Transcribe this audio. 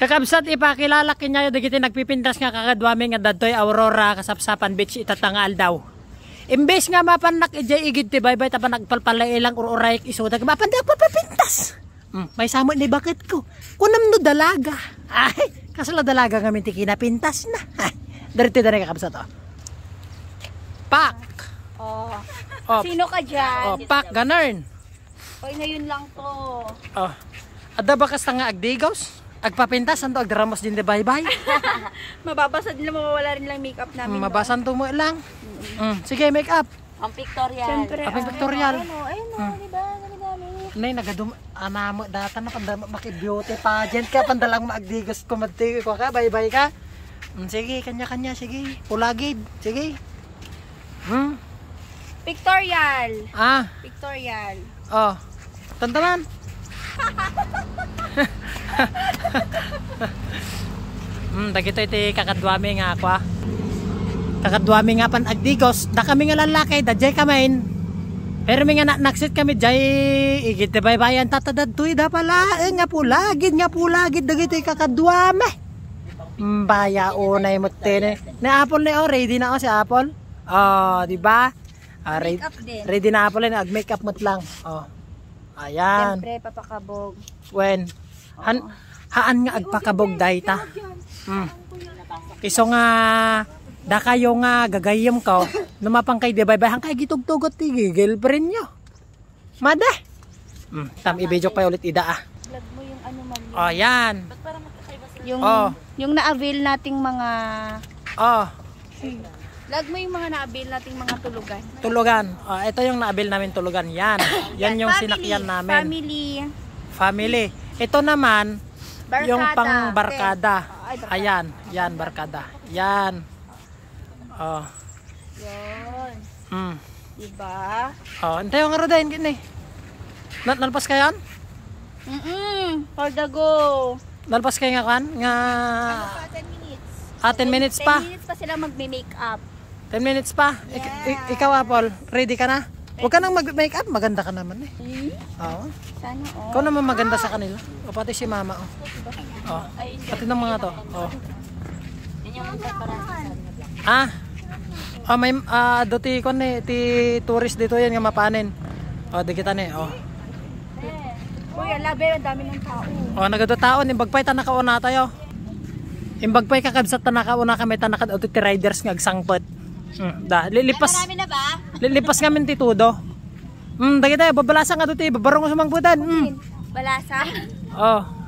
Kakabsat ipakilala kinya dagiti nagpipindas nga kakadwami nga dadtoy Aurora kasapsapan beach itatangal daw. Imbes nga mapanak ijay igid ti baybay tapos nagpalpalailang ururaik isudag mapandak papapintas. Mm, may samo ni bakit ko. Kunam no dalaga. Ay, kasala dalaga nga minti kinapintas na. Darito na kakabsat oh. Pak. Oh. oh. Sino ka diyan? Oh, pak ganern. Oy, ngayon lang to. Oh. Ada bakas nga agdigaws? Agpapintas, santo agdaramos din de bye-bye. Mababasa din lang, mawawala rin lang make-up namin. Mm, mabasan to mo lang. Mm. Sige, make-up. Ang pictorial. Siyempre. Ang ah, pictorial. Ayun o, oh, ayun o, oh, mm. diba? Nay, nagadum... data na panda maki-beauty pageant ka, pandalang maagdigas ko, magtigil ko ka, bye-bye ka. Mm, sige, kanya-kanya, sige. Pulagid, sige. Hmm? Pictorial. Ah? Pictorial. Oh. Tantaman. mm, dagito iti kakadwami nga ako ah. Kakadwami nga pan agdigos. Da kami nga lalaki, da jay kamain. Pero may nga na naksit kami jay igit bay bayan tatadad tuy da pala. Eh, nga pula, gid nga pula, gid dagito kakadwami. Mbaya hmm, unay mo tene. Na Apple ni, oh, ready na ako oh, si Apple. Oh, di ba? Ah, ready, ready na Apple eh, na ag-makeup mo't lang. Oh. Ayan. Siyempre, papakabog. When? Han, haan nga agpakabog day ta. Mm. Kiso nga da kayo nga gagayom ko. Oh. Lumapang kay debay bayhan kay gitugtugot ti girlfriend nyo. Mada. Mm, tam ibejok pa ulit ida ah. Vlog mo yung ano man. Oh, yan. Yung oh. yung na-avail nating mga Oh. Lag mo yung mga na-avail nating mga tulugan. Tulugan. Oh, ito yung na-avail namin tulugan. Yan. yan yung family, sinakyan namin. Family family. Ito naman, barkada. yung pang barkada. Okay. Oh, ay, barkada. Ayan, yan, barkada. Yan. Oh. Yun. Hmm. Diba? Oh, antay ang rodayin gini. Nal nalpas ka yan? Mm -mm, for the go. Nalpas kayo nga kan? Nga... Ano 10 minutes. Ah, 10 minutes pa? 10 minutes pa sila magme-make up. 10 minutes pa? Yeah. Ik ikaw, Apple, ready ka na? Huwag ka nang mag-make up, maganda ka naman eh. Hmm? Oo. Sana oh. Ikaw naman maganda sa kanila. O pati si mama oh. Oo. Pati ng mga to. Oo. Yan yung preparation Ah. Ah, may ah dati kon ni ti tourist dito yan nga mapanen. Oh, di kita ni. Oh. Uy, labi ang dami ng tao. Oh, nagado tao ni bagpay ta nakauna tayo. Imbagpay kakabsat ta nakauna kami ta nakad auto riders nga agsangpet. Hmm, da lilipas. Marami na ba? Lilipas kami ti tudo. Mm, dagiti babalasa nga do ti, babarong sa mangputan. Mm. Balasa? Oh.